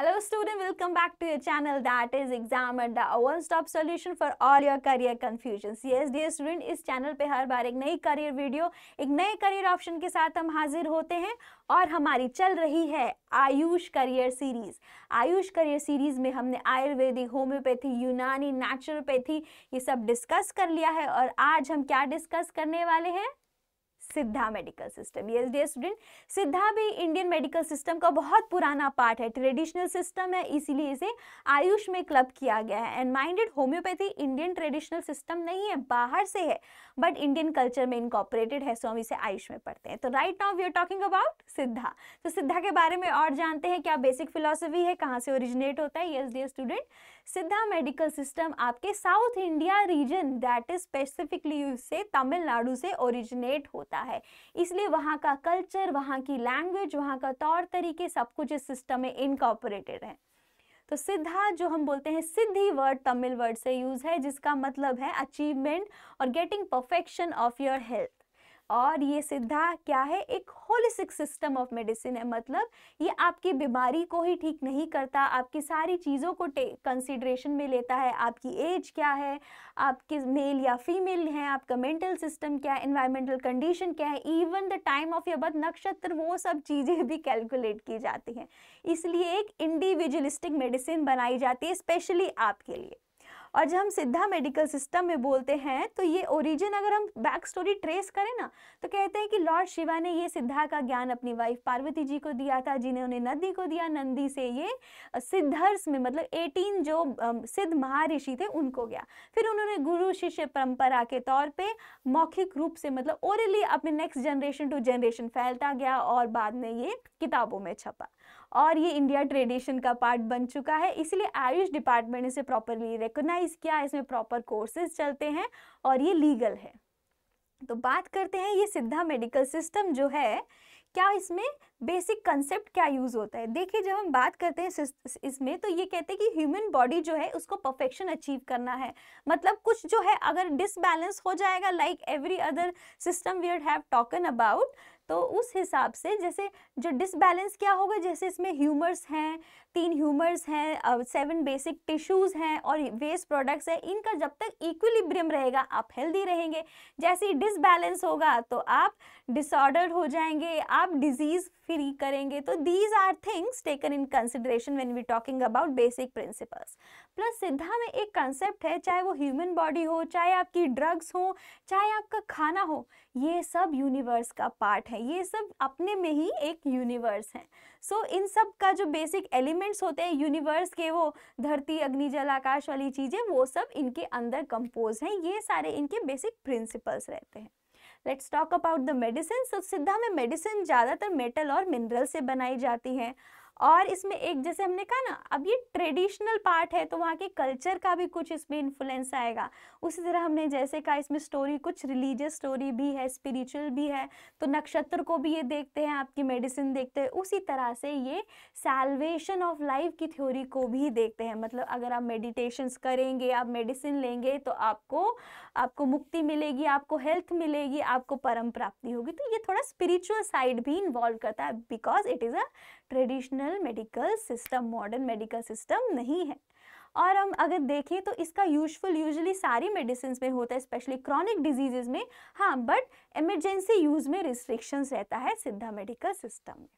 Hello student, welcome back to your channel that is Exam Adda, a one-stop solution for all your career confusions. Yes dear student, इस channel पे हर बार एक नई career video, एक नए career option के साथ हम हाजिर होते हैं और हमारी चल रही है AYUSH career series AYUSH career series में हमने आयुर्वेदिक होम्योपैथी यूनानी नेचुरोपैथी ये सब डिस्कस कर लिया है और आज हम क्या डिस्कस करने वाले हैं सिद्धा मेडिकल सिस्टम ये डियर स्टूडेंट सिद्धा भी इंडियन मेडिकल सिस्टम का बहुत पुराना पार्ट है ट्रेडिशनल सिस्टम है इसीलिए इसे आयुष में क्लब किया गया है and minded homeopathy Indian traditional system नहीं है बाहर से है बट इंडियन कल्चर में इनकॉपरेटेड है सो हम इसे आयुष में पढ़ते हैं तो right now we are talking about Siddha तो सिद्धा के बारे में और जानते हैं क्या बेसिक फिलोसफी है कहाँ से ओरिजिनेट होता है yes dear student Siddha medical system आपके South India region that is specifically से तमिलनाडु से ओरिजिनेट होता होता है इसलिए वहाँ का कल्चर वहाँ की लैंग्वेज वहाँ का तौर तरीके सब कुछ इस सिस्टम में इनकॉपरेटेड है तो सिद्धा जो हम बोलते हैं सिद्धि वर्ड तमिल वर्ड से यूज़ है जिसका मतलब है अचीवमेंट और getting perfection of your health और ये सिद्धा क्या है एक होलिस्टिक सिस्टम ऑफ मेडिसिन है मतलब ये आपकी बीमारी को ही ठीक नहीं करता आपकी सारी चीज़ों को कंसिड्रेशन में लेता है आपकी एज क्या है आपके मेल या फीमेल हैं आपका मेंटल सिस्टम क्या है इन्वायरमेंटल कंडीशन क्या है even the time of your birth nakshatra वो सब चीज़ें भी कैलकुलेट की जाती हैं इसलिए एक इंडिविजुअलिस्टिक मेडिसिन बनाई जाती है स्पेशली आपके लिए और जब हम सिद्धा मेडिकल सिस्टम में बोलते हैं तो ये ओरिजिन अगर हम बैक स्टोरी ट्रेस करें ना तो कहते हैं कि लॉर्ड शिवा ने ये सिद्धा का ज्ञान अपनी वाइफ पार्वती जी को दिया था जिन्हें उन्हें नंदी को दिया नंदी से ये सिद्धर्स में मतलब एटीन जो सिद्ध महारिषि थे उनको गया फिर उन्होंने गुरु शिष्य परंपरा के तौर पर मौखिक रूप से मतलब ओरली अपने नेक्स्ट जनरेशन टू जनरेशन फैलता गया और बाद में ये किताबों में छपा और ये इंडिया ट्रेडिशन का पार्ट बन चुका है इसलिए आयुष डिपार्टमेंट इसे प्रॉपरली रिकोनाइज ऑर्गेनाइज किया इसमें प्रॉपर कोर्सेज चलते हैं और ये लीगल है तो बात करते हैं ये सिद्धा मेडिकल सिस्टम जो है क्या इसमें बेसिक कंसेप्ट क्या यूज़ होता है देखिए जब हम बात करते हैं इसमें तो ये कहते हैं कि ह्यूमन बॉडी जो है उसको परफेक्शन अचीव करना है मतलब कुछ जो है अगर डिसबैलेंस हो जाएगा like every other system we have talked about तो उस हिसाब से जैसे जो डिसबैलेंस क्या होगा जैसे इसमें ह्यूमर्स हैं तीन ह्यूमर्स हैं सेवन बेसिक टिश्यूज़ हैं और वेस्ट प्रोडक्ट्स हैं इनका जब तक इक्विलिब्रियम रहेगा आप हेल्दी रहेंगे जैसे ही डिसबैलेंस होगा तो आप डिसऑर्डर हो जाएंगे आप डिजीज़ फ्री करेंगे तो these are things taken in consideration when we talking about basic principles plus Siddha में एक कंसेप्ट है चाहे वो ह्यूमन बॉडी हो चाहे आपकी ड्रग्स हो चाहे आपका खाना हो ये सब यूनिवर्स का पार्ट है ये सब अपने में ही एक यूनिवर्स है सो so, इन सब का जो बेसिक एलिमेंट्स होते हैं यूनिवर्स के वो धरती अग्नि जल आकाश वाली चीज़ें वो सब इनके अंदर कंपोज हैं ये सारे इनके बेसिक प्रिंसिपल्स रहते हैं let's talk about the medicine Siddha में मेडिसिन ज़्यादातर मेटल और मिनरल से बनाई जाती है और इसमें एक जैसे हमने कहा ना अब ये ट्रेडिशनल पार्ट है तो वहाँ के कल्चर का भी कुछ इसमें इन्फ्लुएंस आएगा उसी तरह हमने जैसे कहा इसमें स्टोरी कुछ रिलीजियस स्टोरी भी है स्पिरिचुअल भी है तो नक्षत्र को भी ये देखते हैं आपकी मेडिसिन देखते हैं उसी तरह से ये सैलवेशन ऑफ लाइफ की थ्योरी को भी देखते हैं मतलब अगर आप मेडिटेशंस करेंगे आप मेडिसिन लेंगे तो आपको आपको मुक्ति मिलेगी आपको हेल्थ मिलेगी आपको परम प्राप्ति होगी तो ये थोड़ा स्पिरिचुअल साइड भी इन्वॉल्व करता है because it is a traditional medical system modern medical system नहीं है और हम अगर देखें तो इसका यूजफुल यूजली सारी मेडिसिन में होता है स्पेशली क्रॉनिक डिजीजेज में हाँ बट इमरजेंसी यूज़ में रिस्ट्रिक्शंस रहता है सिद्धा मेडिकल सिस्टम में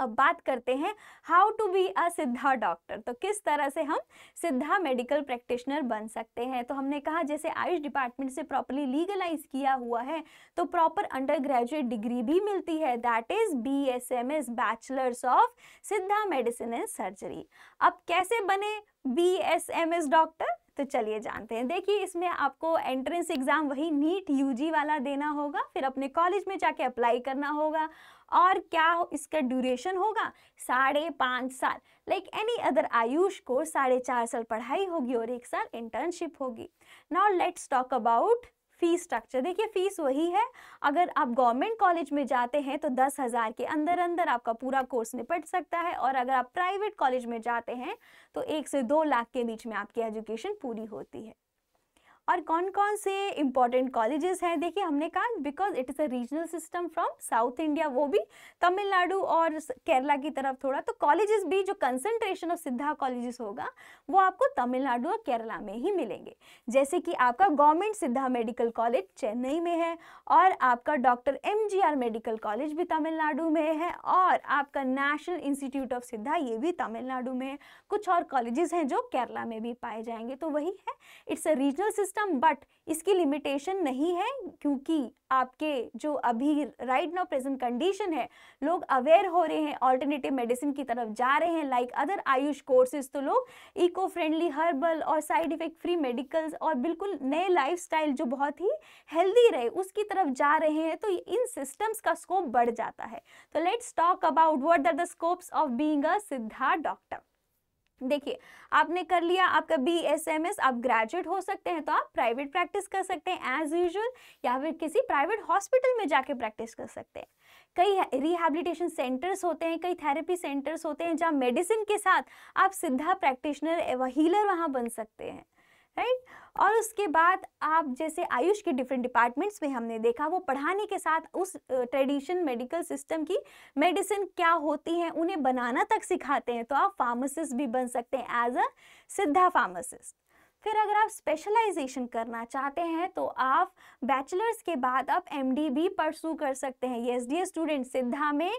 अब बात करते हैं how to be a Siddha doctor तो किस तरह से हम सिद्धा मेडिकल प्रैक्टिशनर बन सकते हैं तो हमने कहा जैसे आयुष डिपार्टमेंट से प्रॉपरली लीगलाइज किया हुआ है तो प्रॉपर अंडर ग्रेजुएट डिग्री भी मिलती है that is B S M S bachelors of Siddha medicine and surgery अब कैसे बने B S M S doctor तो चलिए जानते हैं देखिए इसमें आपको एंट्रेंस एग्ज़ाम वही नीट यूजी वाला देना होगा फिर अपने कॉलेज में जाके अप्लाई करना होगा और क्या हो, इसका ड्यूरेशन होगा साढ़े पाँच साल लाइक एनी अदर आयुष को साढ़े चार साल पढ़ाई होगी और एक साल इंटर्नशिप होगी now let's talk about fees structure देखिए फ़ीस वही है अगर आप गवर्नमेंट कॉलेज में जाते हैं तो दस हज़ार के अंदर अंदर आपका पूरा कोर्स निपट सकता है और अगर आप प्राइवेट कॉलेज में जाते हैं तो एक से दो लाख के बीच में आपकी एजुकेशन पूरी होती है और कौन कौन से इम्पॉर्टेंट कॉलेजेस हैं देखिए हमने कहा because it is a regional system from South India वो भी तमिलनाडु और केरला की तरफ थोड़ा तो कॉलेजेस भी जो कंसनट्रेशन ऑफ सिद्धा कॉलेजेस होगा वो आपको तमिलनाडु और केरला में ही मिलेंगे जैसे कि आपका गवर्नमेंट सिद्धा मेडिकल कॉलेज चेन्नई में है और आपका डॉक्टर एम मेडिकल कॉलेज भी तमिलनाडु में है और आपका नेशनल इंस्टीट्यूट ऑफ सिद्धा ये भी तमिलनाडु में है कुछ और कॉलेजेस हैं जो केरला में भी पाए जाएंगे तो वही है it's a regional system system but इसकी लिमिटेशन नहीं है क्योंकि आपके जो अभी राइट नाउ प्रेजेंट कंडीशन है लोग अवेयर हो रहे हैं ऑल्टरनेटिव मेडिसिन की तरफ जा रहे हैं लाइक अदर आयुष कोर्सेज तो लोग इको फ्रेंडली हर्बल और साइड इफेक्ट फ्री मेडिकल्स और बिल्कुल नए लाइफस्टाइल जो बहुत ही हेल्दी रहे उसकी तरफ जा रहे हैं तो इन सिस्टम्स का स्कोप बढ़ जाता है तो let's talk about what are the scopes of being a Siddha doctor देखिए आपने कर लिया आपका बी एस एम एस आप ग्रेजुएट हो सकते हैं तो आप प्राइवेट प्रैक्टिस कर सकते हैं एज यूजल या फिर किसी प्राइवेट हॉस्पिटल में जाके प्रैक्टिस कर सकते हैं कई रिहैबिलिटेशन सेंटर्स होते हैं कई थेरेपी सेंटर्स होते हैं जहाँ मेडिसिन के साथ आप सीधा प्रैक्टिशनर हीलर वहाँ बन सकते हैं राइट और उसके बाद आप जैसे आयुष के डिफरेंट डिपार्टमेंट्स में हमने देखा वो पढ़ाने के साथ उस ट्रेडिशन मेडिकल सिस्टम की मेडिसिन क्या होती है उन्हें बनाना तक सिखाते हैं तो आप फार्मासिस्ट भी बन सकते हैं एज अ सिद्धा फार्मासिस्ट फिर अगर आप स्पेशलाइजेशन करना चाहते हैं तो आप बैचलर्स के बाद आप एम भी परसू कर सकते हैं ये एस स्टूडेंट सिद्धा में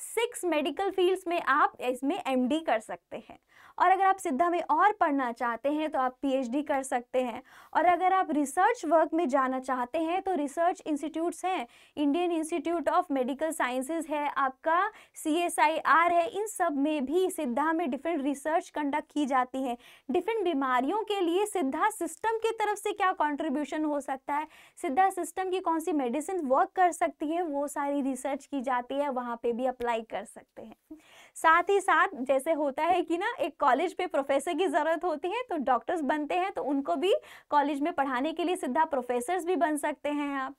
सिक्स मेडिकल फील्ड्स में आप इसमें एम कर सकते हैं और अगर आप सिद्धा में और पढ़ना चाहते हैं तो आप पीएचडी कर सकते हैं और अगर आप रिसर्च वर्क में जाना चाहते हैं तो रिसर्च इंस्टीट्यूट्स हैं Indian institute of medical sciences है आपका सी है इन सब में भी सिद्धा में डिफरेंट रिसर्च कंडक्ट की जाती है डिफरेंट बीमारियों के लिए सिद्धा सिस्टम की तरफ से क्या कंट्रीब्यूशन हो सकता है सिद्धा सिस्टम की कौन सी मेडिसिन वर्क कर सकती है वो सारी रिसर्च की जाती है वहाँ पे भी अप्लाई कर सकते हैं साथ ही साथ जैसे होता है कि ना एक कॉलेज पे प्रोफेसर की ज़रूरत होती है तो डॉक्टर्स बनते हैं तो उनको भी कॉलेज में पढ़ाने के लिए सिद्धा प्रोफेसर भी बन सकते हैं आप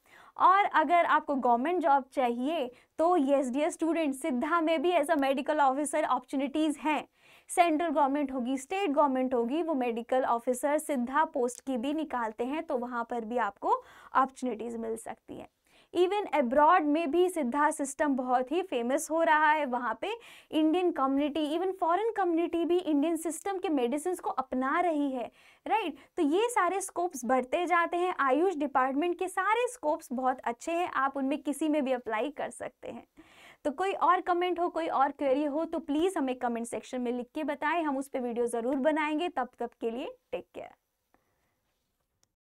और अगर आपको गवर्नमेंट जॉब चाहिए तो येस डी स्टूडेंट सिद्धा में भी as a medical officer opportunities हैं सेंट्रल गवर्नमेंट होगी स्टेट गवर्नमेंट होगी वो मेडिकल ऑफिसर सीधा पोस्ट की भी निकालते हैं तो वहाँ पर भी आपको अपॉर्चुनिटीज़ मिल सकती हैं इवन एब्रॉड में भी सिद्धा सिस्टम बहुत ही फेमस हो रहा है वहाँ पे Indian community even foreign community भी इंडियन सिस्टम के मेडिसिन को अपना रही है राइट right? तो ये सारे स्कोप्स बढ़ते जाते हैं आयुष डिपार्टमेंट के सारे स्कोप्स बहुत अच्छे हैं आप उनमें किसी में भी अप्लाई कर सकते हैं तो कोई और कमेंट हो कोई और क्वेरी हो तो प्लीज़ हमें कमेंट सेक्शन में लिख के बताएं हम उस पर वीडियो ज़रूर बनाएंगे तब तक के लिए टेक केयर